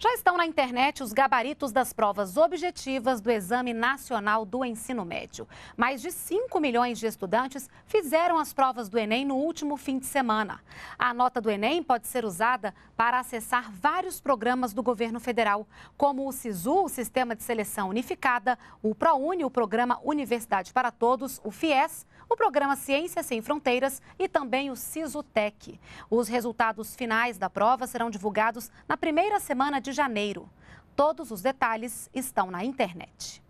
Já estão na internet os gabaritos das provas objetivas do Exame Nacional do Ensino Médio. Mais de 5 milhões de estudantes fizeram as provas do Enem no último fim de semana. A nota do Enem pode ser usada para acessar vários programas do governo federal, como o SISU, o Sistema de Seleção Unificada, o ProUni, o Programa Universidade para Todos, o FIES, o Programa Ciências Sem Fronteiras e também o SISUTEC. Os resultados finais da prova serão divulgados na primeira semana de de janeiro. Todos os detalhes estão na internet.